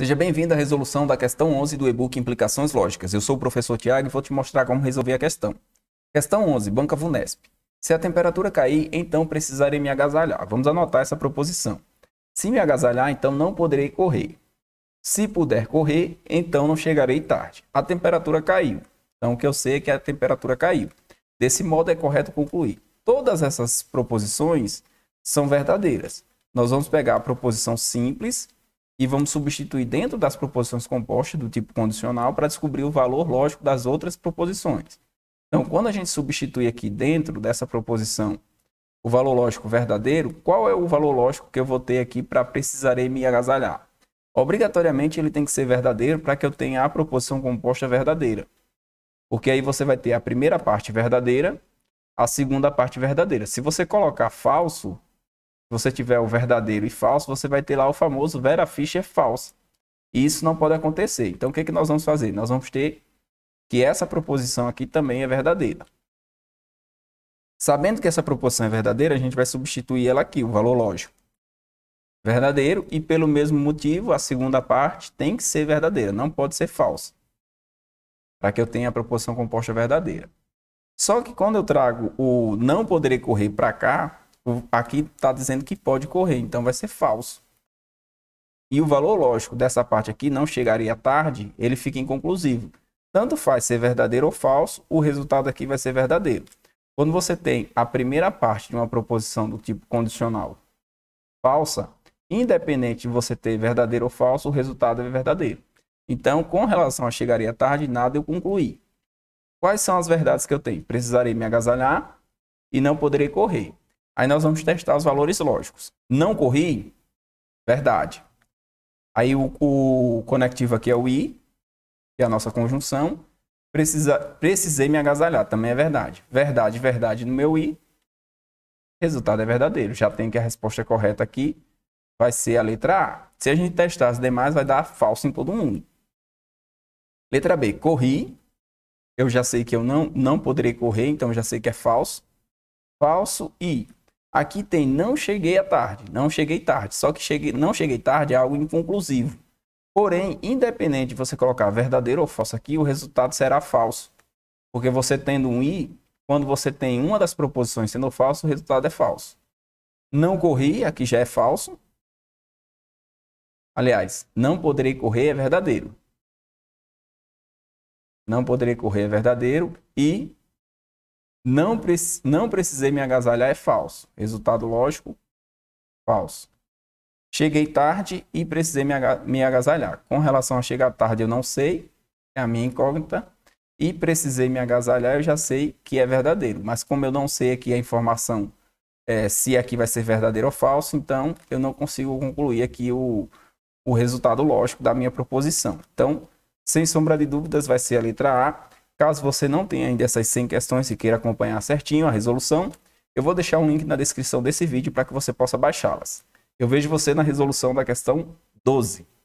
Seja bem-vindo à resolução da questão 11 do e-book Implicações Lógicas. Eu sou o professor Tiago e vou te mostrar como resolver a questão. Questão 11, Banca Vunesp. Se a temperatura cair, então precisarei me agasalhar. Vamos anotar essa proposição. Se me agasalhar, então não poderei correr. Se puder correr, então não chegarei tarde. A temperatura caiu. Então o que eu sei é que a temperatura caiu. Desse modo é correto concluir. Todas essas proposições são verdadeiras. Nós vamos pegar a proposição simples e vamos substituir dentro das proposições compostas do tipo condicional para descobrir o valor lógico das outras proposições. Então, quando a gente substitui aqui dentro dessa proposição o valor lógico verdadeiro, qual é o valor lógico que eu vou ter aqui para precisarei me agasalhar? Obrigatoriamente ele tem que ser verdadeiro para que eu tenha a proposição composta verdadeira. Porque aí você vai ter a primeira parte verdadeira, a segunda parte verdadeira. Se você colocar falso, você tiver o verdadeiro e falso, você vai ter lá o famoso Vera Fischer falsa. E isso não pode acontecer. Então, o que, é que nós vamos fazer? Nós vamos ter que essa proposição aqui também é verdadeira. Sabendo que essa proposição é verdadeira, a gente vai substituir ela aqui, o valor lógico. Verdadeiro, e pelo mesmo motivo, a segunda parte tem que ser verdadeira, não pode ser falsa. Para que eu tenha a proposição composta verdadeira. Só que quando eu trago o não poderei correr para cá, aqui está dizendo que pode correr, então vai ser falso. E o valor lógico dessa parte aqui não chegaria tarde, ele fica inconclusivo. Tanto faz ser verdadeiro ou falso, o resultado aqui vai ser verdadeiro. Quando você tem a primeira parte de uma proposição do tipo condicional falsa, independente de você ter verdadeiro ou falso, o resultado é verdadeiro. Então, com relação a chegaria tarde, nada eu concluí. Quais são as verdades que eu tenho? Precisarei me agasalhar e não poderei correr. Aí nós vamos testar os valores lógicos. Não corri? Verdade. Aí o, o conectivo aqui é o i, que é a nossa conjunção. Precisa, precisei me agasalhar, também é verdade. Verdade, verdade no meu i. Resultado é verdadeiro. Já tem que a resposta correta aqui vai ser a letra A. Se a gente testar as demais, vai dar falso em todo mundo. Letra B, corri. Eu já sei que eu não, não poderei correr, então já sei que é falso. Falso e Aqui tem não cheguei à tarde, não cheguei tarde. Só que cheguei, não cheguei tarde é algo inconclusivo. Porém, independente de você colocar verdadeiro ou falso aqui, o resultado será falso. Porque você tendo um i, quando você tem uma das proposições sendo falso, o resultado é falso. Não corri, aqui já é falso. Aliás, não poderei correr é verdadeiro. Não poderei correr é verdadeiro. E não, não precisei me agasalhar é falso. Resultado lógico, falso. Cheguei tarde e precisei me, aga me agasalhar. Com relação a chegar tarde, eu não sei, é a minha incógnita. E precisei me agasalhar, eu já sei que é verdadeiro. Mas como eu não sei aqui a informação é, se aqui vai ser verdadeiro ou falso, então eu não consigo concluir aqui o, o resultado lógico da minha proposição. Então, sem sombra de dúvidas, vai ser a letra A. Caso você não tenha ainda essas 100 questões e queira acompanhar certinho a resolução, eu vou deixar um link na descrição desse vídeo para que você possa baixá-las. Eu vejo você na resolução da questão 12.